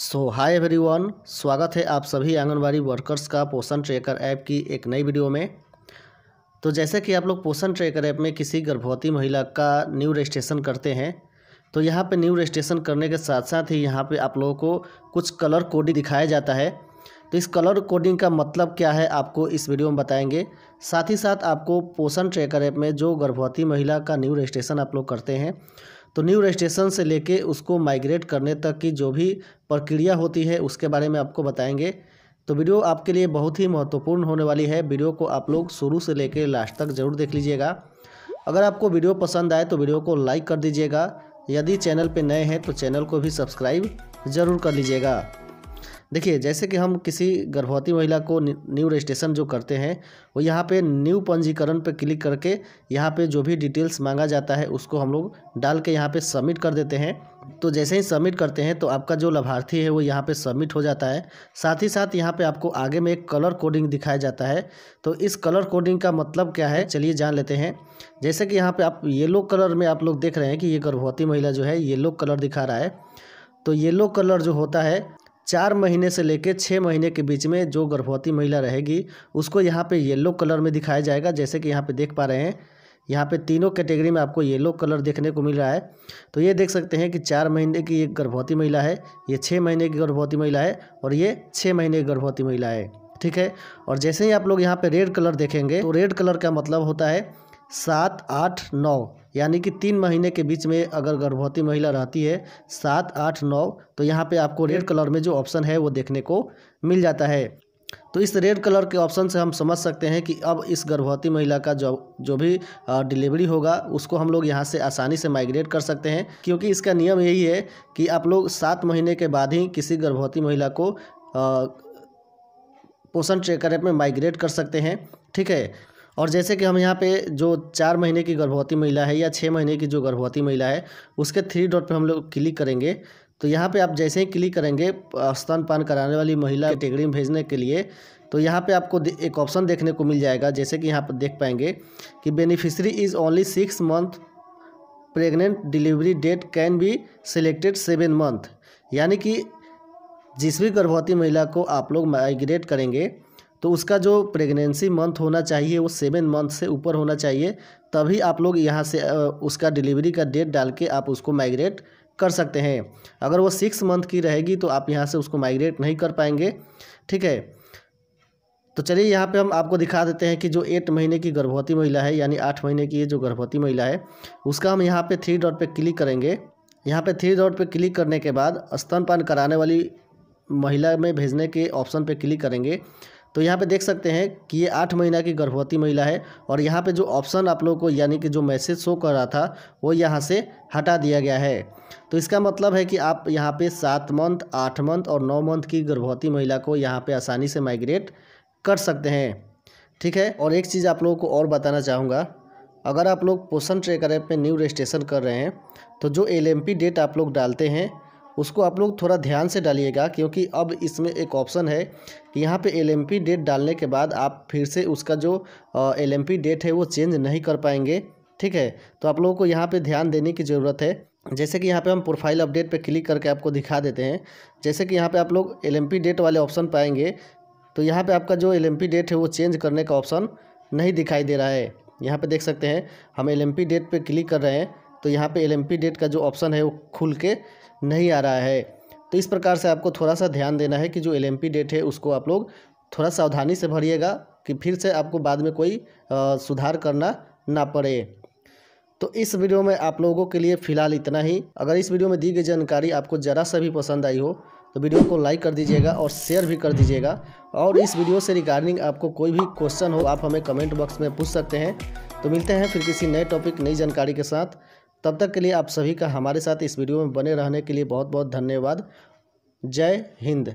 सो hi everyone स्वागत है आप सभी आंगनबाड़ी वर्कर्स का पोषण ट्रैकर ऐप की एक नई वीडियो में तो जैसे कि आप लोग पोषण ट्रैकर ऐप में किसी गर्भवती महिला का न्यू रजिस्ट्रेशन करते हैं तो यहाँ पे न्यू रजिस्ट्रेशन करने के साथ साथ ही यहाँ पे आप लोगों को कुछ कलर कोडिंग दिखाया जाता है तो इस कलर कोडिंग का मतलब क्या है आपको इस वीडियो में बताएंगे साथ ही साथ आपको पोषण ट्रैकर ऐप में जो गर्भवती महिला का न्यू रजिस्ट्रेशन आप लोग करते हैं तो न्यू रजिस्ट्रेशन से लेके उसको माइग्रेट करने तक की जो भी प्रक्रिया होती है उसके बारे में आपको बताएंगे तो वीडियो आपके लिए बहुत ही महत्वपूर्ण होने वाली है वीडियो को आप लोग शुरू से लेकर लास्ट तक ज़रूर देख लीजिएगा अगर आपको वीडियो पसंद आए तो वीडियो को लाइक कर दीजिएगा यदि चैनल पर नए हैं तो चैनल को भी सब्सक्राइब ज़रूर कर लीजिएगा देखिए जैसे कि हम किसी गर्भवती महिला को न्यू रजिस्ट्रेशन जो करते हैं वो यहाँ पे न्यू पंजीकरण पे क्लिक करके यहाँ पे जो भी डिटेल्स मांगा जाता है उसको हम लोग डाल के यहाँ पे सबमिट कर देते हैं तो जैसे ही सबमिट करते हैं तो आपका जो लाभार्थी है वो यहाँ पे सबमिट हो जाता है साथ ही साथ यहाँ पर आपको आगे में एक कलर कोडिंग दिखाया जाता है तो इस कलर कोडिंग का मतलब क्या है चलिए जान लेते हैं जैसे कि यहाँ पर आप येलो कलर में आप लोग देख रहे हैं कि ये गर्भवती महिला जो है येलो कलर दिखा रहा है तो येलो कलर जो होता है चार महीने से लेकर छः महीने के बीच में जो गर्भवती महिला रहेगी उसको यहाँ पे येलो कलर में दिखाया जाएगा जैसे कि यहाँ पे देख पा रहे हैं यहाँ पे तीनों कैटेगरी में आपको येलो कलर देखने को मिल रहा है तो ये देख सकते हैं कि चार महीने की एक गर्भवती महिला है ये छः महीने की गर्भवती महिला है और ये छः महीने की गर्भवती महिला है ठीक है और जैसे ही आप लोग यहाँ पे रेड कलर देखेंगे तो रेड कलर का मतलब होता है सात आठ नौ यानी कि तीन महीने के बीच में अगर गर्भवती महिला रहती है सात आठ नौ तो यहाँ पे आपको रेड कलर में जो ऑप्शन है वो देखने को मिल जाता है तो इस रेड कलर के ऑप्शन से हम समझ सकते हैं कि अब इस गर्भवती महिला का जो जो भी डिलीवरी होगा उसको हम लोग यहाँ से आसानी से माइग्रेट कर सकते हैं क्योंकि इसका नियम यही है कि आप लोग सात महीने के बाद ही किसी गर्भवती महिला को पोषण ट्रेकर में माइग्रेट कर सकते हैं ठीक है और जैसे कि हम यहाँ पे जो चार महीने की गर्भवती महिला है या छः महीने की जो गर्भवती महिला है उसके थ्री डॉट पे हम लोग क्लिक करेंगे तो यहाँ पे आप जैसे ही क्लिक करेंगे स्तनपान कराने वाली महिला कैटेगरी में भेजने के लिए तो यहाँ पे आपको एक ऑप्शन देखने को मिल जाएगा जैसे कि यहाँ पर देख पाएंगे कि beneficiary is only six month pregnant delivery date can be selected seven month यानी कि जिस भी गर्भवती महिला को आप लोग माइग्रेट करेंगे तो उसका जो प्रेगनेंसी मंथ होना चाहिए वो सेवन मंथ से ऊपर होना चाहिए तभी आप लोग यहाँ से उसका डिलीवरी का डेट डाल के आप उसको माइग्रेट कर सकते हैं अगर वो सिक्स मंथ की रहेगी तो आप यहाँ से उसको माइग्रेट नहीं कर पाएंगे ठीक है तो चलिए यहाँ पे हम आपको दिखा देते हैं कि जो एट महीने की गर्भवती महिला है यानी आठ महीने की ये जो गर्भवती महिला है उसका हम यहाँ पे थ्री डॉट पे क्लिक करेंगे यहाँ पे थ्री डॉट पे क्लिक करने के बाद स्तनपान कराने वाली महिला में भेजने के ऑप्शन पे क्लिक करेंगे तो यहाँ पे देख सकते हैं कि ये आठ महीना की गर्भवती महिला है और यहाँ पे जो ऑप्शन आप लोगों को यानी कि जो मैसेज शो कर रहा था वो यहाँ से हटा दिया गया है तो इसका मतलब है कि आप यहाँ पे सात मंथ आठ मंथ और नौ मंथ की गर्भवती महिला को यहाँ पर आसानी से माइग्रेट कर सकते हैं ठीक है और एक चीज़ आप लोगों को और बताना चाहूँगा अगर आप लोग पोषण ट्रेकर ऐप में न्यू रजिस्ट्रेशन कर रहे हैं तो जो एल डेट आप लोग डालते हैं उसको आप लोग थोड़ा ध्यान से डालिएगा क्योंकि अब इसमें एक ऑप्शन है कि यहाँ पे एल डेट डालने के बाद आप फिर से उसका जो एल डेट है वो चेंज नहीं कर पाएंगे ठीक है तो आप लोगों को यहाँ पे ध्यान देने की ज़रूरत है जैसे कि यहाँ पे हम प्रोफाइल अपडेट पे क्लिक करके आपको दिखा देते हैं जैसे कि यहाँ पर आप लोग एल डेट वाले ऑप्शन पाएंगे तो यहाँ पर आपका जो एल डेट है वो चेंज करने का ऑप्शन नहीं दिखाई दे रहा है यहाँ पर देख सकते हैं हम एल डेट पर क्लिक कर रहे हैं तो यहाँ पे एल डेट का जो ऑप्शन है वो खुल के नहीं आ रहा है तो इस प्रकार से आपको थोड़ा सा ध्यान देना है कि जो एल डेट है उसको आप लोग थोड़ा सावधानी से भरिएगा कि फिर से आपको बाद में कोई आ, सुधार करना ना पड़े तो इस वीडियो में आप लोगों के लिए फ़िलहाल इतना ही अगर इस वीडियो में दी गई जानकारी आपको ज़रा सा भी पसंद आई हो तो वीडियो को लाइक कर दीजिएगा और शेयर भी कर दीजिएगा और इस वीडियो से रिगार्डिंग आपको कोई भी क्वेश्चन हो आप हमें कमेंट बॉक्स में पूछ सकते हैं तो मिलते हैं फिर किसी नए टॉपिक नई जानकारी के साथ तब तक के लिए आप सभी का हमारे साथ इस वीडियो में बने रहने के लिए बहुत बहुत धन्यवाद जय हिंद